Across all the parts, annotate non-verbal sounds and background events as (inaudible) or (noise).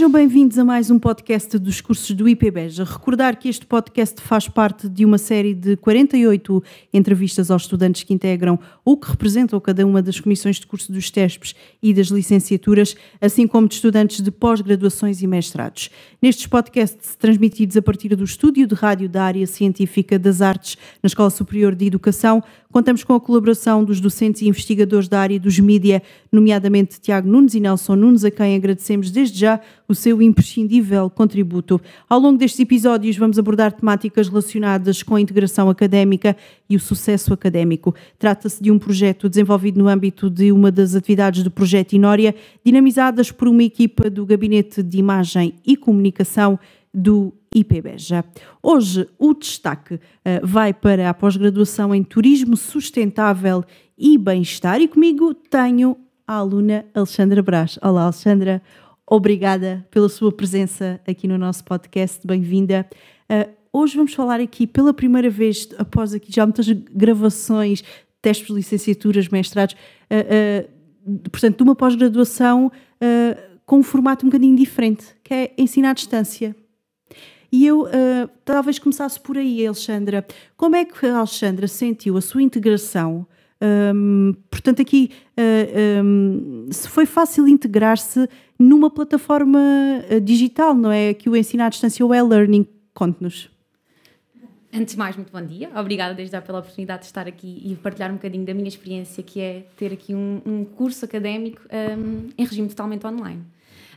Sejam bem-vindos a mais um podcast dos cursos do IPBEJ. Recordar que este podcast faz parte de uma série de 48 entrevistas aos estudantes que integram ou que representam cada uma das comissões de curso dos TESPs e das licenciaturas, assim como de estudantes de pós-graduações e mestrados. Nestes podcasts transmitidos a partir do estúdio de rádio da área científica das artes na Escola Superior de Educação, contamos com a colaboração dos docentes e investigadores da área dos mídia, nomeadamente Tiago Nunes e Nelson Nunes, a quem agradecemos desde já o seu imprescindível contributo. Ao longo destes episódios, vamos abordar temáticas relacionadas com a integração académica e o sucesso académico. Trata-se de um projeto desenvolvido no âmbito de uma das atividades do Projeto Inória, dinamizadas por uma equipa do Gabinete de Imagem e Comunicação do IPBEJA. Hoje, o destaque uh, vai para a pós-graduação em Turismo Sustentável e Bem-Estar e comigo tenho a aluna Alexandra Brás. Olá, Alexandra obrigada pela sua presença aqui no nosso podcast, bem-vinda. Uh, hoje vamos falar aqui pela primeira vez, após aqui já muitas gravações, testes, licenciaturas, mestrados, uh, uh, portanto, de uma pós-graduação com um formato um bocadinho diferente, que é ensinar à distância. E eu talvez começasse por aí, Alexandra. Como é que a Alexandra sentiu a sua integração um, portanto, aqui, uh, ah, um, se foi fácil integrar-se numa plataforma ah, digital, não é? Que o ensino à distância, o e-learning, conte-nos. Antes de mais, muito bom dia. Obrigada desde já pela oportunidade de estar aqui e partilhar um bocadinho da minha experiência, que é ter aqui um, um curso académico em regime totalmente online.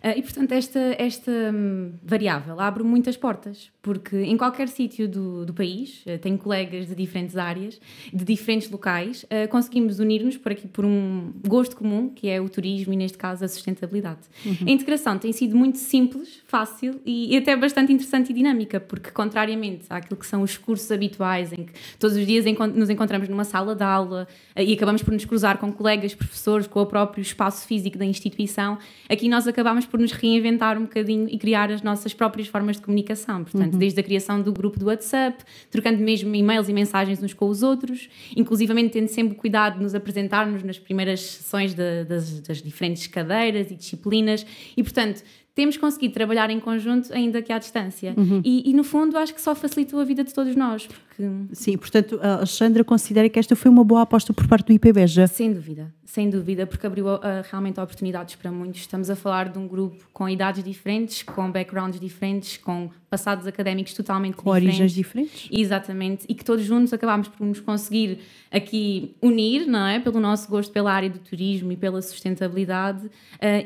Ah, e, portanto, esta, esta hum, variável abre muitas portas, porque em qualquer sítio do, do país, ah, tenho colegas de diferentes áreas, de diferentes locais, ah, conseguimos unir-nos por aqui por um gosto comum, que é o turismo e, neste caso, a sustentabilidade. Uhum. A integração tem sido muito simples, fácil e, até bastante interessante e dinâmica, porque, contrariamente àquilo que são os cursos habituais, em que todos os dias nos encontramos numa sala de aula e acabamos por nos cruzar com colegas, professores, com o próprio espaço físico da instituição, aqui nós acabamos por nos reinventar um bocadinho e criar as nossas próprias formas de comunicação. Portanto, uhum. desde a criação do grupo do WhatsApp, trocando mesmo e-mails e mensagens uns com os outros, inclusivamente tendo sempre cuidado de nos apresentarmos nas primeiras sessões de, das, das diferentes cadeiras e disciplinas. E, portanto, temos conseguido trabalhar em conjunto, ainda que à distância. Uhum. E, e, no fundo, acho que só facilitou a vida de todos nós. Porque... Sim, portanto, a Alexandra considera que esta foi uma boa aposta por parte do IPBEJA. Sem dúvida, sem dúvida, porque abriu uh, realmente oportunidades para muitos. Estamos a falar de um grupo com idades diferentes, com backgrounds diferentes, com passados académicos totalmente Com diferentes. origens diferentes. Exatamente, e que todos juntos acabámos por nos conseguir aqui unir, não é? Pelo nosso gosto pela área do turismo e pela sustentabilidade uh,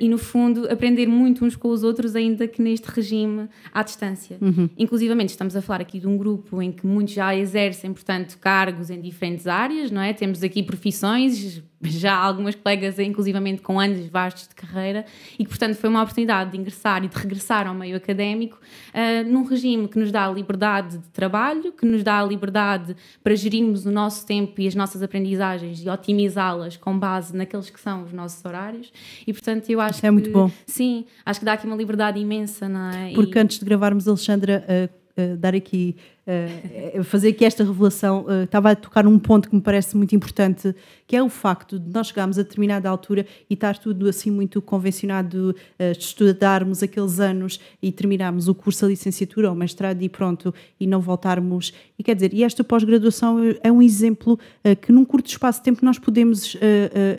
e, no fundo, aprender muito uns com os outros, ainda que neste regime à distância. Uhum. Inclusivamente, estamos a falar aqui de um grupo em que muitos já exercem, portanto, cargos em diferentes áreas, não é? Temos aqui profissões já algumas colegas, inclusivamente com anos vastos de carreira, e que, portanto, foi uma oportunidade de ingressar e de regressar ao meio académico uh, num regime que nos dá a liberdade de trabalho, que nos dá a liberdade para gerirmos o nosso tempo e as nossas aprendizagens e otimizá-las com base naqueles que são os nossos horários. E, portanto, eu acho é que. muito bom. Sim, acho que dá aqui uma liberdade imensa, não é? Porque e... antes de gravarmos, Alexandra. Uh eh, dar aqui, eh, eh, fazer aqui esta revelação, estava a tocar num ponto que me parece muito importante, que é o facto de nós chegarmos a determinada altura e estar tudo assim muito convencionado de estudarmos aqueles anos e terminarmos o curso a licenciatura ou mestrado e pronto, e não voltarmos. E quer dizer, e esta pós-graduação é um exemplo que num curto espaço de tempo nós podemos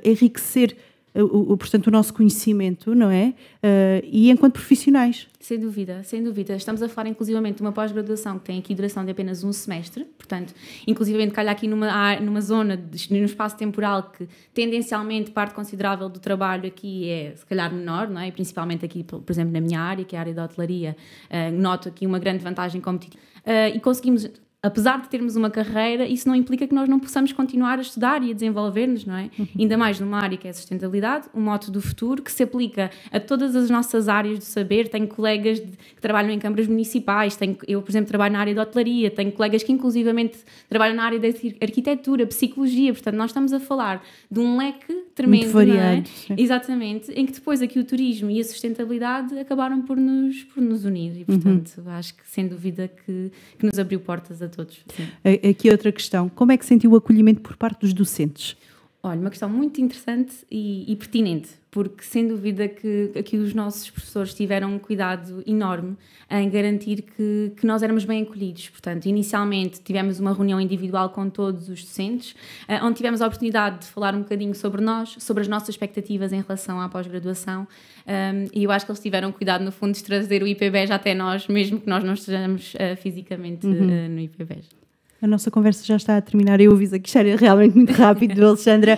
enriquecer o, o, portanto, o nosso conhecimento, não é? Uh, e enquanto profissionais. Sem dúvida, sem dúvida. Estamos a falar inclusivamente de uma pós-graduação que tem aqui duração de apenas um semestre, portanto, inclusivamente calhar aqui numa, numa zona, de, num espaço temporal que tendencialmente parte considerável do trabalho aqui é se calhar menor, não é? Principalmente aqui, por exemplo, na minha área, que é a área da hotelaria, uh, noto aqui uma grande vantagem competitiva. Uh, e conseguimos apesar de termos uma carreira, isso não implica que nós não possamos continuar a estudar e a desenvolver-nos, não é? Uhum. Ainda mais numa área que é a sustentabilidade, um moto do futuro que se aplica a todas as nossas áreas de saber. Tenho colegas de, que trabalham em câmaras municipais, tenho, eu, por exemplo, trabalho na área da hotelaria, tenho colegas que, inclusivamente, trabalham na área da arquitetura, psicologia. Portanto, nós estamos a falar de um leque tremendo, Muito variado, é? Exatamente, em que depois aqui o turismo e a sustentabilidade acabaram por nos, por nos unir. E, uhum. portanto, uhum. acho que, sem dúvida, que, que nos abriu portas a todos. Sim. Aqui outra questão: como é que sentiu o acolhimento por parte dos docentes? Olha, uma questão muito interessante e, e, pertinente, porque sem dúvida que aqui os nossos professores tiveram um cuidado enorme em garantir que, que nós éramos bem acolhidos. Portanto, inicialmente tivemos uma reunião individual com todos os docentes, eh, onde tivemos a oportunidade de falar um bocadinho sobre nós, sobre as nossas expectativas em relação à pós-graduação, ehm, e eu acho que eles tiveram cuidado, no fundo, de trazer o IPBES até nós, mesmo que nós não estejamos eh, fisicamente uhum. Eh, no IPBES. A nossa conversa já está a terminar. Eu ouvi-vos a queixar realmente muito rápido, (laughs) Alexandra.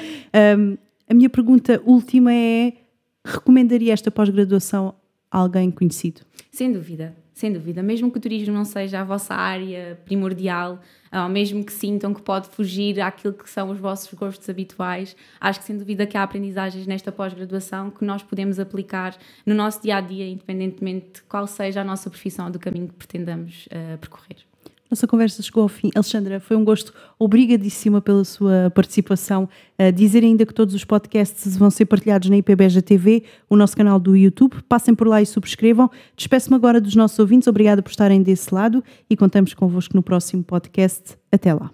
Um, a minha pergunta última é: recomendaria esta pós-graduação a alguém conhecido? Sem dúvida, sem dúvida. Mesmo que o turismo não seja a vossa área primordial, ou ah, mesmo que sintam que pode fugir àquilo que são os vossos gostos habituais, acho que sem dúvida que há aprendizagens nesta pós-graduação que nós podemos aplicar no nosso dia a dia, independentemente de qual seja a nossa profissão ou do caminho que pretendamos uh, percorrer. Nossa conversa chegou ao fim. Alexandra, foi um gosto. Obrigadíssima pela sua participação. Uh, dizer ainda que todos os podcasts vão ser partilhados na IPBEJA TV, o nosso canal do YouTube. Passem por lá e subscrevam. Despeço-me agora dos nossos ouvintes. Obrigada por estarem desse lado e contamos convosco no próximo podcast. Até lá.